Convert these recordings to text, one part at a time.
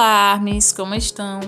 Olá, Armes, como estão?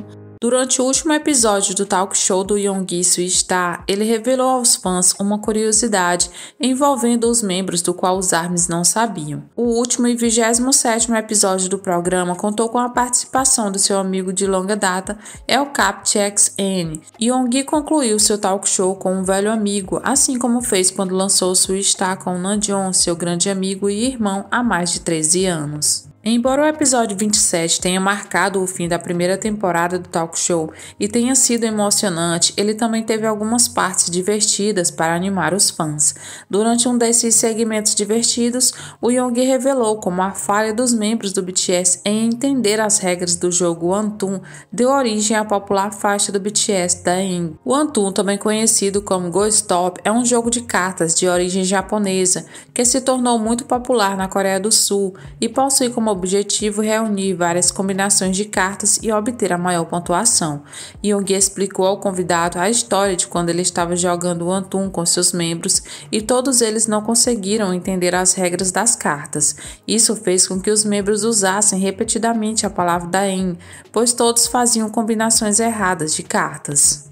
Durante o último episódio do talk show do Yongisu Star, ele revelou aos fãs uma curiosidade envolvendo os membros do qual os armes não sabiam. O último e 27 episódio do programa contou com a participação do seu amigo de longa data, El CapTXN. Yonggi concluiu seu talk show com um velho amigo, assim como fez quando lançou sua Star com Nanjon, seu grande amigo e irmão há mais de 13 anos. Embora o episódio 27 tenha marcado o fim da primeira temporada do talk show e tenha sido emocionante, ele também teve algumas partes divertidas para animar os fãs. Durante um desses segmentos divertidos, o Young revelou como a falha dos membros do BTS em entender as regras do jogo Antun deu origem à popular faixa do BTS Daeng. Antun, também conhecido como Go Stop, é um jogo de cartas de origem japonesa que se tornou muito popular na Coreia do Sul e possui como objetivo reunir várias combinações de cartas e obter a maior pontuação. Jung explicou ao convidado a história de quando ele estava jogando o Antum com seus membros e todos eles não conseguiram entender as regras das cartas. Isso fez com que os membros usassem repetidamente a palavra Daen, pois todos faziam combinações erradas de cartas.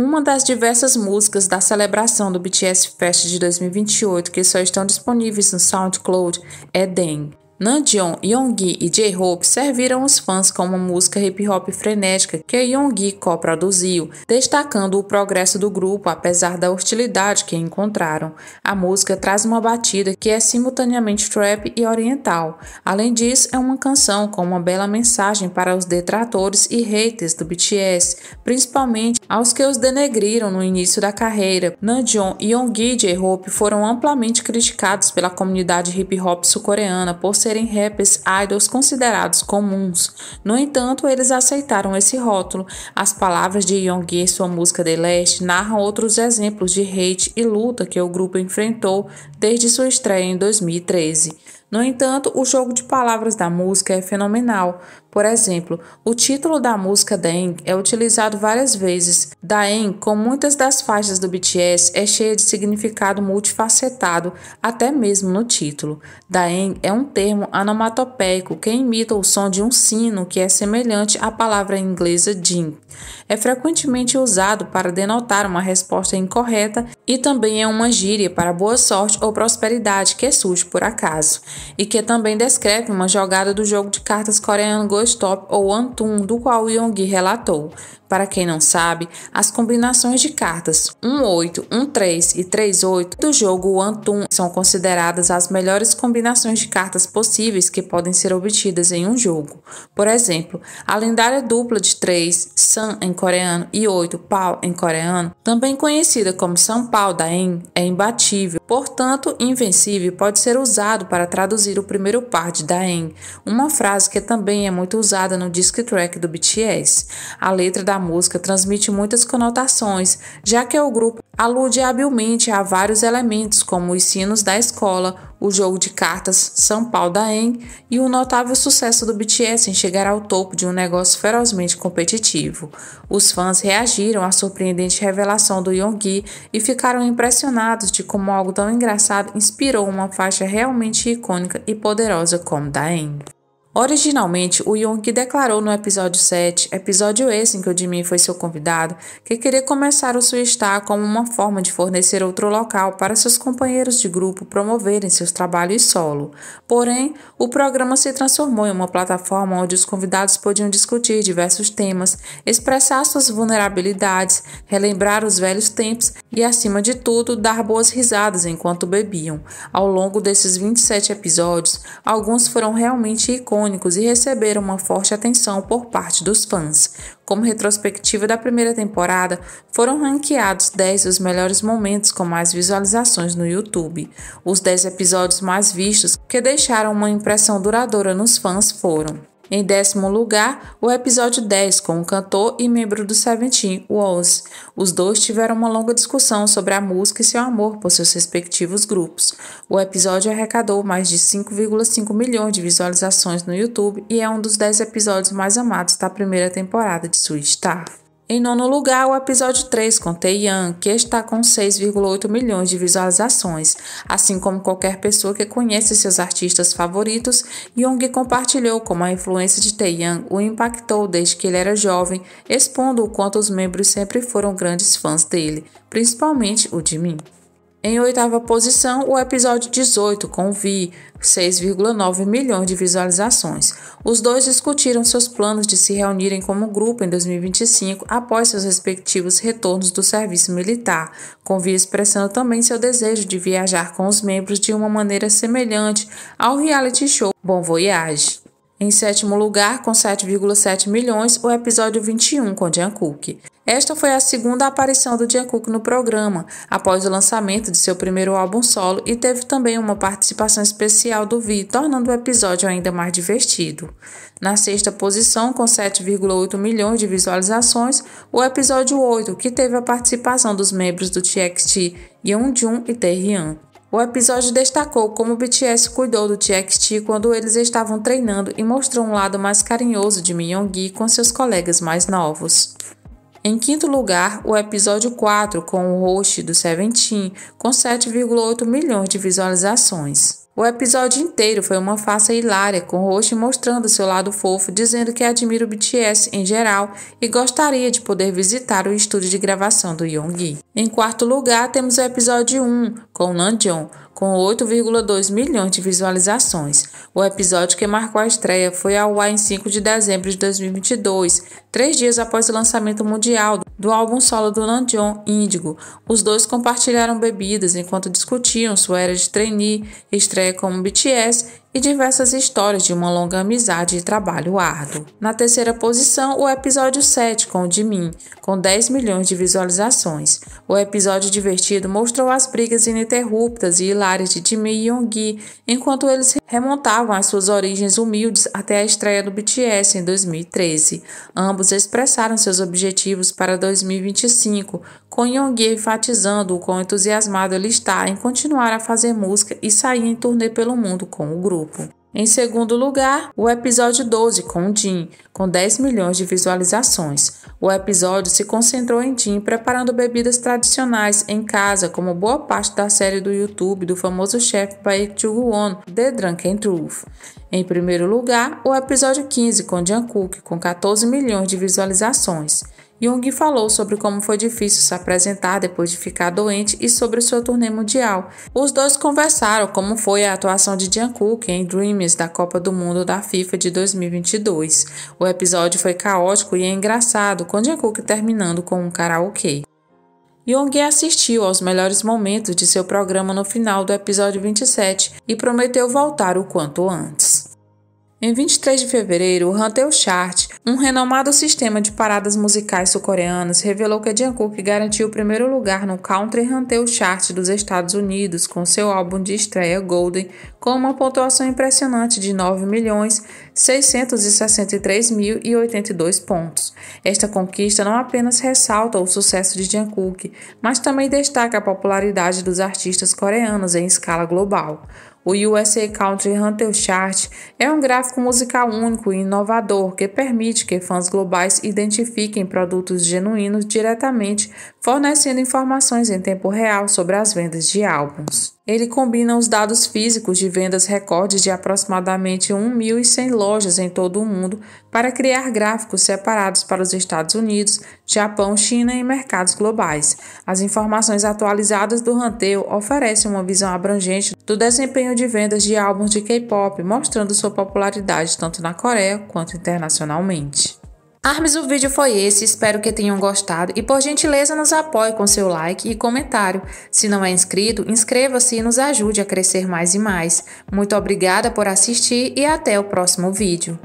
Uma das diversas músicas da celebração do BTS Fest de 2028 que só estão disponíveis no SoundCloud é Den. Namjoon, Yonggi e J-Hope serviram os fãs com uma música hip-hop frenética que Yonggi co-produziu, destacando o progresso do grupo apesar da hostilidade que encontraram. A música traz uma batida que é simultaneamente trap e oriental. Além disso, é uma canção com uma bela mensagem para os detratores e haters do BTS, principalmente aos que os denegriram no início da carreira. Namjoon, Yoongi e J-Hope foram amplamente criticados pela comunidade hip-hop sul-coreana por ser serem rappers idols considerados comuns. No entanto, eles aceitaram esse rótulo. As palavras de Young em sua música The Last narram outros exemplos de hate e luta que o grupo enfrentou desde sua estreia em 2013. No entanto, o jogo de palavras da música é fenomenal. Por exemplo, o título da música Daeng é utilizado várias vezes. Daeng, como muitas das faixas do BTS, é cheia de significado multifacetado, até mesmo no título. Daeng é um termo anomatopeico que imita o som de um sino que é semelhante à palavra inglesa ding. É frequentemente usado para denotar uma resposta incorreta e também é uma gíria para boa sorte ou prosperidade que surge por acaso e que também descreve uma jogada do jogo de cartas coreano Stop ou Antum, do qual Yong relatou. Para quem não sabe, as combinações de cartas 1-8, 1-3 e 3-8 do jogo Antum são consideradas as melhores combinações de cartas possíveis que podem ser obtidas em um jogo. Por exemplo, a lendária dupla de 3, San em coreano, e 8, Pau em coreano, também conhecida como São Pau En, é imbatível, portanto invencível, pode ser usado para traduzir traduzir o primeiro par de Daen, uma frase que também é muito usada no disc track do BTS. A letra da música transmite muitas conotações, já que o grupo alude habilmente a vários elementos, como os sinos da escola, o jogo de cartas São Paulo Daen e o notável sucesso do BTS em chegar ao topo de um negócio ferozmente competitivo. Os fãs reagiram à surpreendente revelação do Yonggi e ficaram impressionados de como algo tão engraçado inspirou uma faixa realmente icônica e poderosa como Daen. Originalmente, o Jung declarou no episódio 7, episódio esse em que o Jimmy foi seu convidado, que queria começar o Suistar como uma forma de fornecer outro local para seus companheiros de grupo promoverem seus trabalhos solo. Porém, o programa se transformou em uma plataforma onde os convidados podiam discutir diversos temas, expressar suas vulnerabilidades, relembrar os velhos tempos e, acima de tudo, dar boas risadas enquanto bebiam. Ao longo desses 27 episódios, alguns foram realmente icônicos icônicos e receberam uma forte atenção por parte dos fãs. Como retrospectiva da primeira temporada, foram ranqueados 10 dos melhores momentos com mais visualizações no YouTube. Os 10 episódios mais vistos que deixaram uma impressão duradoura nos fãs foram em décimo lugar, o episódio 10 com o cantor e membro do Seventeen, Walls. Os dois tiveram uma longa discussão sobre a música e seu amor por seus respectivos grupos. O episódio arrecadou mais de 5,5 milhões de visualizações no YouTube e é um dos 10 episódios mais amados da primeira temporada de Sweet Star. Em nono lugar, o episódio 3 com Taeyan, que está com 6,8 milhões de visualizações. Assim como qualquer pessoa que conhece seus artistas favoritos, Young compartilhou como a influência de Taeyan o impactou desde que ele era jovem, expondo o quanto os membros sempre foram grandes fãs dele, principalmente o de mim. Em oitava posição, o episódio 18, com Vi, 6,9 milhões de visualizações. Os dois discutiram seus planos de se reunirem como grupo em 2025 após seus respectivos retornos do serviço militar, com Vi expressando também seu desejo de viajar com os membros de uma maneira semelhante ao reality show Bon Voyage. Em sétimo lugar, com 7,7 milhões, o episódio 21 com Jungkook. Esta foi a segunda aparição do Jungkook no programa, após o lançamento de seu primeiro álbum solo e teve também uma participação especial do Vi, tornando o episódio ainda mais divertido. Na sexta posição, com 7,8 milhões de visualizações, o episódio 8, que teve a participação dos membros do TXT Yeonjun e Taehyung. O episódio destacou como BTS cuidou do TXT quando eles estavam treinando e mostrou um lado mais carinhoso de Myunggi com seus colegas mais novos. Em quinto lugar, o episódio 4 com o host do Seventeen, com 7,8 milhões de visualizações. O episódio inteiro foi uma farsa hilária, com Roche mostrando seu lado fofo, dizendo que admira o BTS em geral e gostaria de poder visitar o estúdio de gravação do Yoongi. Em quarto lugar, temos o episódio 1, com Nanjeon, com 8,2 milhões de visualizações. O episódio que marcou a estreia foi ao ar em 5 de dezembro de 2022, três dias após o lançamento mundial do álbum solo do Nandion, Índigo. Os dois compartilharam bebidas enquanto discutiam sua era de trainee, estreia como BTS e diversas histórias de uma longa amizade e trabalho árduo. Na terceira posição, o episódio 7 com o de mim, com 10 milhões de visualizações. O episódio divertido mostrou as brigas ininterruptas e hilárias de Jimmy e Yonggi, enquanto eles remontavam às suas origens humildes até a estreia do BTS em 2013. Ambos expressaram seus objetivos para 2025, com Yoongi enfatizando o quão entusiasmado ele está em continuar a fazer música e sair em turnê pelo mundo com o grupo. Em segundo lugar, o episódio 12 com Jim, com 10 milhões de visualizações. O episódio se concentrou em Jim preparando bebidas tradicionais em casa, como boa parte da série do YouTube do famoso chefe Paik Chuguon, The Drunken Truth. Em primeiro lugar, o episódio 15 com Jungkook, com 14 milhões de visualizações. Jung falou sobre como foi difícil se apresentar depois de ficar doente e sobre sua turnê mundial. Os dois conversaram como foi a atuação de Jungkook em Dreams da Copa do Mundo da FIFA de 2022. O episódio foi caótico e engraçado, com Jungkook terminando com um karaokê. Young assistiu aos melhores momentos de seu programa no final do episódio 27 e prometeu voltar o quanto antes. Em 23 de fevereiro, o Hanteo Chart, um renomado sistema de paradas musicais sul-coreanas, revelou que Jungkook garantiu o primeiro lugar no Country Hanteo Chart dos Estados Unidos com seu álbum de estreia Golden, com uma pontuação impressionante de 9.663.082 pontos. Esta conquista não apenas ressalta o sucesso de Jungkook, mas também destaca a popularidade dos artistas coreanos em escala global. O USA Country Hunter Chart é um gráfico musical único e inovador que permite que fãs globais identifiquem produtos genuínos diretamente, fornecendo informações em tempo real sobre as vendas de álbuns. Ele combina os dados físicos de vendas recordes de aproximadamente 1.100 lojas em todo o mundo para criar gráficos separados para os Estados Unidos, Japão, China e mercados globais. As informações atualizadas do Ranteio oferecem uma visão abrangente do desempenho de vendas de álbuns de K-pop, mostrando sua popularidade tanto na Coreia quanto internacionalmente. Armes, o vídeo foi esse, espero que tenham gostado e por gentileza nos apoie com seu like e comentário. Se não é inscrito, inscreva-se e nos ajude a crescer mais e mais. Muito obrigada por assistir e até o próximo vídeo.